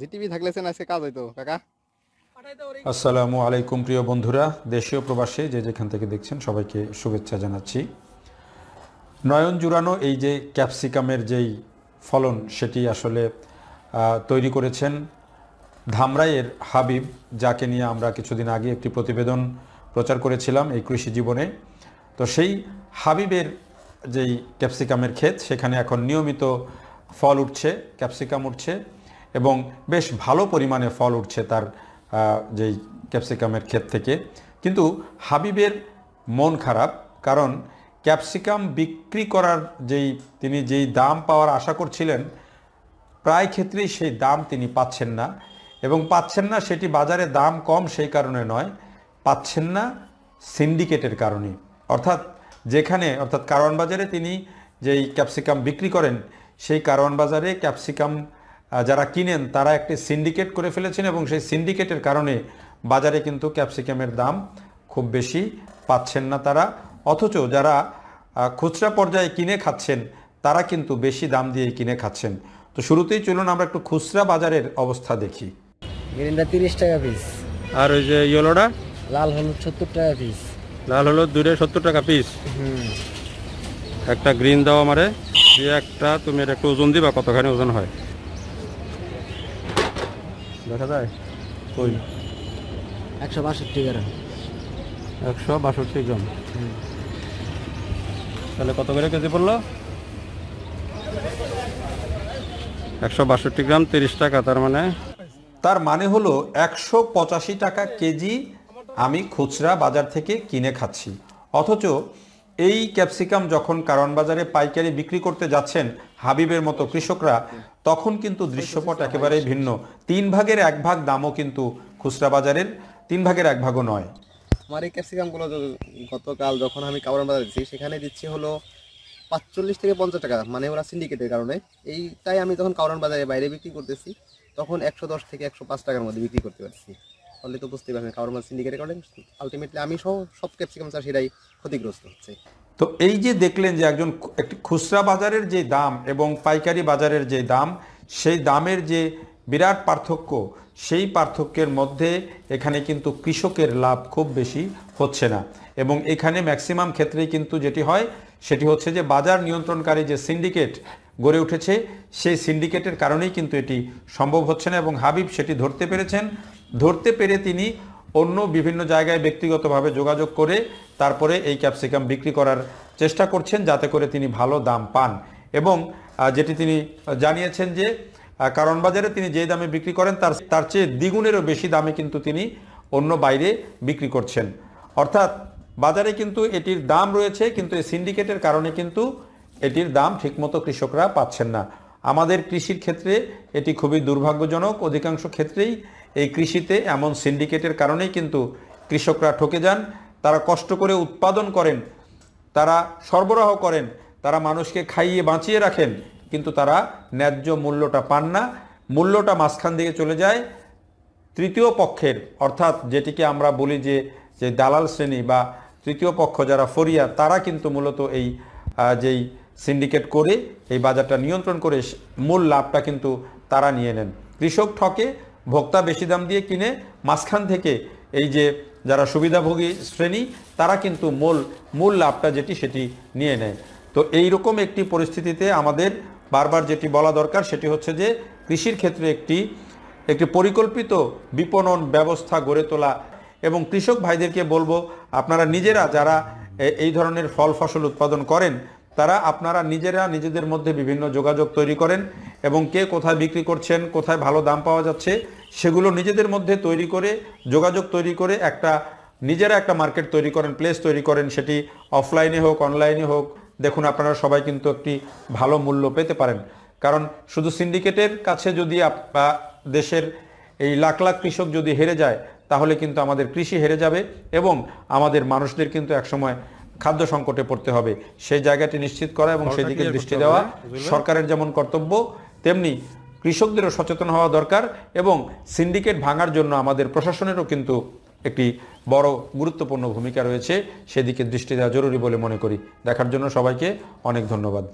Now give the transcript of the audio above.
Zee TV থাকলে আজকে কাজ হইতো কাকা আসসালামু আলাইকুম প্রিয় বন্ধুরা দেশীয় প্রবাসে যে যেখান থেকে দেখছেন সবাইকে শুভেচ্ছা জানাচ্ছি নয়ন জুড়ানো এই যে ক্যাপসিকামের যেই ফলন সেটি আসলে তৈরি করেছেন ধামরাইয়ের হাবিব যাকে নিয়ে আমরা কিছুদিন আগে একটি প্রতিবেদন প্রচার করেছিলাম এই কৃষি জীবনে তো সেই হাবিবের যেই ক্যাপসিকামের ক্ষেত সেখানে এখন নিয়মিত ফল উঠছে ক্যাপসিকাম উঠছে এবং বেশ ভালো পরিমাণে ফল উঠছে তার যেই ক্যাপসিকামের ক্ষেত থেকে কিন্তু হাবিবের মন খারাপ কারণ ক্যাপসিকাম বিক্রি করার যেই তিনি যেই দাম পাওয়ার আশা করছিলেন প্রায় ক্ষেত্রেই সেই দাম তিনি পাচ্ছেন না এবং পাচ্ছেন না সেটি বাজারে দাম কম সেই কারণে নয় পাচ্ছেন না সিন্ডিকেটের কারণে অর্থাৎ যেখানে অর্থাৎ কারণ বাজারে তিনি যেই ক্যাপসিকাম বিক্রি করেন সেই কারণ বাজারে ক্যাপসিকাম যারা কিনেন তারা একটি সিন্ডিকেট করে ফেলেছেন এবং সেই সিন্ডিকেটের কারণে বাজারে কিন্তু ক্যাপসিকামের দাম খুব বেশি পাচ্ছেন না তারা অথচ যারা খুচরা পর্যায়ে কিনে খাচ্ছেন তারা কিন্তু বেশি দাম দিয়ে কিনে খাচ্ছেন তো শুরুতেই চলুন আমরা একটু খুচরা বাজারের অবস্থা দেখি তিরিশ টাকা পিস আর ওই যে ইয়েলোটা লাল হলুদ সত্তর টাকা পিস লাল হলুদ দূরে সত্তর টাকা পিস একটা গ্রিন দাও আমারে একটা তুমি একটা একটু ওজন দিবা কতখানি ওজন হয় দেখা যায় কই একশো বাষট্টি গ্রাম একশো বাষট্টি গ্রাম তাহলে কত করে কেজি পড়লো একশো বাষট্টি গ্রাম তিরিশ টাকা তার মানে তার মানে হলো একশো পঁচাশি টাকা কেজি আমি খুচরা বাজার থেকে কিনে খাচ্ছি অথচ এই ক্যাপসিকাম যখন কারণ বাজারে পাইকারি বিক্রি করতে যাচ্ছেন হাবিবের মতো কৃষকরা তখন কিন্তু দৃশ্যপট একেবারেই ভিন্ন তিন ভাগের এক ভাগ দামও কিন্তু খুচরা বাজারের তিন ভাগের এক ভাগও নয় আমার এই ক্যাপসিকামগুলো গতকাল যখন আমি কাবরান বাজার দিচ্ছি সেখানে দিচ্ছি হলো পাঁচচল্লিশ থেকে পঞ্চাশ টাকা মানে ওরা সিন্ডিকেটের কারণে এইটাই আমি যখন কাউরান বাজারে বাইরে বিক্রি করতেছি তখন একশো দশ থেকে একশো পাঁচ টাকার মধ্যে বিক্রি করতে পারছি ফলে তো বুঝতেই পারছি কাউরান বাজার সিন্ডিকেটের কারণে আলটিমেটলি আমি সহ সব ক্যাপসিকাম চাষিরাই ক্ষতিগ্রস্ত হচ্ছে তো এই যে দেখলেন যে একজন একটি খুচরা বাজারের যে দাম এবং পাইকারি বাজারের যে দাম সেই দামের যে বিরাট পার্থক্য সেই পার্থক্যের মধ্যে এখানে কিন্তু কৃষকের লাভ খুব বেশি হচ্ছে না এবং এখানে ম্যাক্সিমাম ক্ষেত্রেই কিন্তু যেটি হয় সেটি হচ্ছে যে বাজার নিয়ন্ত্রণকারী যে সিন্ডিকেট গড়ে উঠেছে সেই সিন্ডিকেটের কারণেই কিন্তু এটি সম্ভব হচ্ছে না এবং হাবিব সেটি ধরতে পেরেছেন ধরতে পেরে তিনি অন্য বিভিন্ন জায়গায় ব্যক্তিগতভাবে যোগাযোগ করে তারপরে এই ক্যাপসিকাম বিক্রি করার চেষ্টা করছেন যাতে করে তিনি ভালো দাম পান এবং যেটি তিনি জানিয়েছেন যে কারণ বাজারে তিনি যে দামে বিক্রি করেন তার তার চেয়ে দ্বিগুণেরও বেশি দামে কিন্তু তিনি অন্য বাইরে বিক্রি করছেন অর্থাৎ বাজারে কিন্তু এটির দাম রয়েছে কিন্তু এই সিন্ডিকেটের কারণে কিন্তু এটির দাম ঠিকমতো কৃষকরা পাচ্ছেন না আমাদের কৃষির ক্ষেত্রে এটি খুবই দুর্ভাগ্যজনক অধিকাংশ ক্ষেত্রেই এই কৃষিতে এমন সিন্ডিকেটের কারণেই কিন্তু কৃষকরা ঠকে যান তারা কষ্ট করে উৎপাদন করেন তারা সরবরাহ করেন তারা মানুষকে খাইয়ে বাঁচিয়ে রাখেন কিন্তু তারা ন্যায্য মূল্যটা পান না মূল্যটা মাঝখান দিকে চলে যায় তৃতীয় পক্ষের অর্থাৎ যেটিকে আমরা বলি যে যে দালাল শ্রেণী বা তৃতীয় পক্ষ যারা ফরিয়া তারা কিন্তু মূলত এই যেই সিন্ডিকেট করে এই বাজারটা নিয়ন্ত্রণ করে মূল লাভটা কিন্তু তারা নিয়ে নেন কৃষক ঠকে ভোক্তা বেশি দাম দিয়ে কিনে মাঝখান থেকে এই যে যারা সুবিধাভোগী শ্রেণী তারা কিন্তু মূল মূল লাভটা যেটি সেটি নিয়ে নেয় তো এই রকম একটি পরিস্থিতিতে আমাদের বারবার যেটি বলা দরকার সেটি হচ্ছে যে কৃষির ক্ষেত্রে একটি একটি পরিকল্পিত বিপণন ব্যবস্থা গড়ে তোলা এবং কৃষক ভাইদেরকে বলবো আপনারা নিজেরা যারা এই ধরনের ফল ফসল উৎপাদন করেন তারা আপনারা নিজেরা নিজেদের মধ্যে বিভিন্ন যোগাযোগ তৈরি করেন এবং কে কোথায় বিক্রি করছেন কোথায় ভালো দাম পাওয়া যাচ্ছে সেগুলো নিজেদের মধ্যে তৈরি করে যোগাযোগ তৈরি করে একটা নিজেরা একটা মার্কেট তৈরি করেন প্লেস তৈরি করেন সেটি অফলাইনে হোক অনলাইনে হোক দেখুন আপনারা সবাই কিন্তু একটি ভালো মূল্য পেতে পারেন কারণ শুধু সিন্ডিকেটের কাছে যদি দেশের এই লাখ লাখ কৃষক যদি হেরে যায় তাহলে কিন্তু আমাদের কৃষি হেরে যাবে এবং আমাদের মানুষদের কিন্তু একসময় খাদ্য সংকটে পড়তে হবে সেই জায়গাটি নিশ্চিত করা এবং সেদিকে দৃষ্টি দেওয়া সরকারের যেমন কর্তব্য তেমনি কৃষকদেরও সচেতন হওয়া দরকার এবং সিন্ডিকেট ভাঙার জন্য আমাদের প্রশাসনেরও কিন্তু একটি বড় গুরুত্বপূর্ণ ভূমিকা রয়েছে সেদিকে দৃষ্টি দেওয়া জরুরি বলে মনে করি দেখার জন্য সবাইকে অনেক ধন্যবাদ